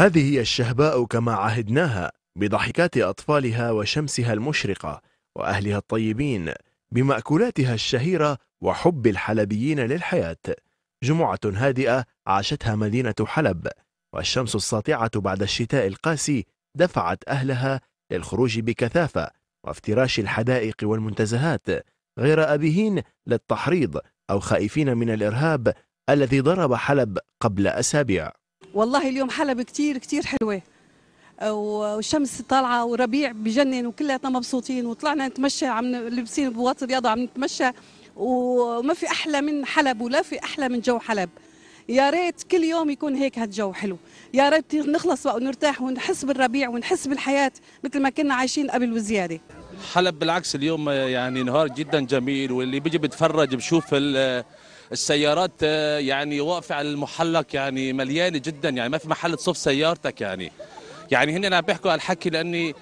هذه هي الشهباء كما عهدناها بضحكات أطفالها وشمسها المشرقة وأهلها الطيبين بمأكولاتها الشهيرة وحب الحلبيين للحياة جمعة هادئة عاشتها مدينة حلب والشمس الساطعة بعد الشتاء القاسي دفعت أهلها للخروج بكثافة وافتراش الحدائق والمنتزهات غير أبهين للتحريض أو خائفين من الإرهاب الذي ضرب حلب قبل أسابيع والله اليوم حلب كتير كتير حلوة والشمس طالعة وربيع بجنن وكلياتنا مبسوطين وطلعنا نتمشى عم لابسين بواط رياضة عم نتمشى وما في أحلى من حلب ولا في أحلى من جو حلب يا ريت كل يوم يكون هيك هالجو حلو يا ريت نخلص بقى ونرتاح ونحس بالربيع ونحس بالحياة مثل ما كنا عايشين قبل وزيادة حلب بالعكس اليوم يعني نهار جدا جميل واللي بيجي بتفرج بشوف السيارات آه، يعني واقفه على المحلق يعني مليانه جدا يعني ما في محل تصف سيارتك يعني يعني هن عم بيحكوا على الحكي لاني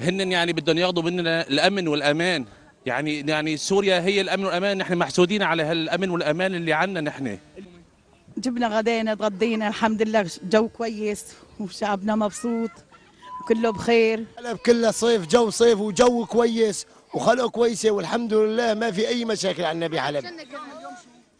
هن يعني بدهم ياخذوا مننا الامن والامان يعني يعني سوريا هي الامن والامان نحن محسودين على هالامن والامان اللي عندنا نحن جبنا غدينا تغدينا الحمد لله جو كويس وشعبنا مبسوط كله بخير هلا كلها صيف جو صيف وجو كويس وخلقه كويسه والحمد لله ما في اي مشاكل عندنا بحلب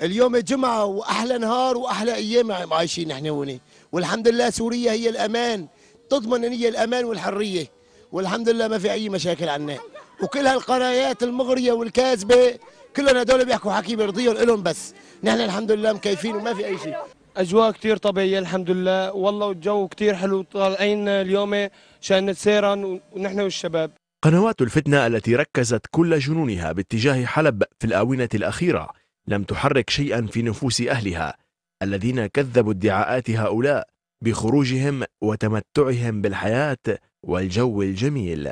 اليوم جمعة وأحلى نهار وأحلى أيام عايشين نحن هنا والحمد لله سوريا هي الأمان تضمن هي الأمان والحرية والحمد لله ما في أي مشاكل عنا وكل هالقنايات المغرية والكاذبة كلهم هدول بيحكوا حكي بيرضيهم لهم بس نحن الحمد لله مكيفين وما في أي شيء أجواء كتير طبيعية الحمد لله والله الجو كتير حلو طالعين اليوم شان نتسيرا ونحن والشباب قنوات الفتنة التي ركزت كل جنونها باتجاه حلب في الآونة الأخيرة لم تحرك شيئا في نفوس أهلها الذين كذبوا ادعاءات هؤلاء بخروجهم وتمتعهم بالحياة والجو الجميل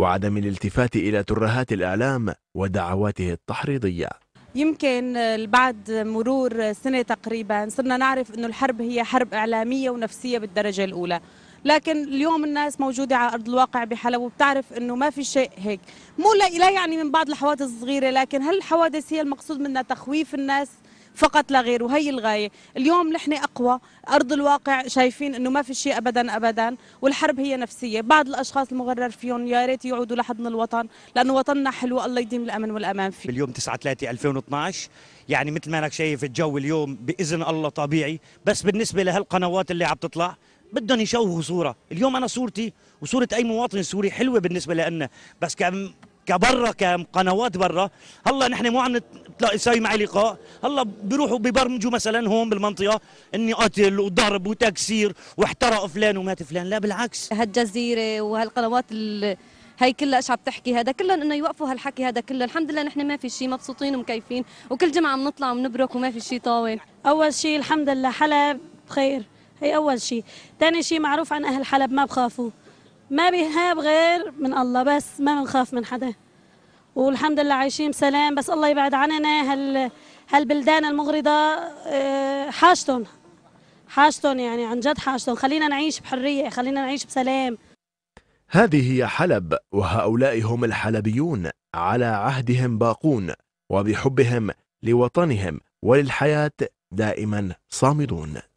وعدم الالتفات إلى ترهات الإعلام ودعواته التحريضية يمكن بعد مرور سنة تقريبا صرنا نعرف أن الحرب هي حرب إعلامية ونفسية بالدرجة الأولى لكن اليوم الناس موجوده على ارض الواقع بحلب وبتعرف انه ما في شيء هيك مو لا, يعني من بعض الحوادث الصغيره لكن هل الحوادث هي المقصود منها تخويف الناس فقط لا غير وهي الغايه اليوم نحن اقوى ارض الواقع شايفين انه ما في شيء ابدا ابدا والحرب هي نفسيه بعض الاشخاص المغرر فيهم يا ريت يعودوا لحضن الوطن لانه وطننا حلو الله يديم الامن والامان فيه اليوم 9 3 2012 يعني مثل ما انك شايف الجو اليوم باذن الله طبيعي بس بالنسبه لهالقنوات اللي عم تطلع بدهم يشوهوا صوره اليوم انا صورتي وصوره اي مواطن سوري حلوه بالنسبه لنا بس كم كبرا كقنوات برا هلا نحن مو عم نتلاقي ساي معي لقاء هلا بيروحوا ببرمجوا مثلا هون بالمنطقه اني قتل وضرب وتكسير واحترق فلان ومات فلان لا بالعكس هالجزيره وهالقنوات هي كلها ايش عم تحكي هذا كلهم انه يوقفوا هالحكي هذا كله الحمد لله نحن ما في شيء مبسوطين ومكيفين وكل جمعه بنطلع وبنبرك وما في شيء طاول اول شيء الحمد لله حلب بخير هي أول شيء ثاني شيء معروف عن أهل حلب ما بخافوا ما بيهاب غير من الله بس ما بنخاف من حدا والحمد لله عايشين بسلام بس الله يبعد عننا هال هالبلدان المغرضة آه، حاجتهم حاجتهم يعني عن جد حاجتهم خلينا نعيش بحرية خلينا نعيش بسلام هذه هي حلب وهؤلاء هم الحلبيون على عهدهم باقون وبحبهم لوطنهم وللحياة دائما صامدون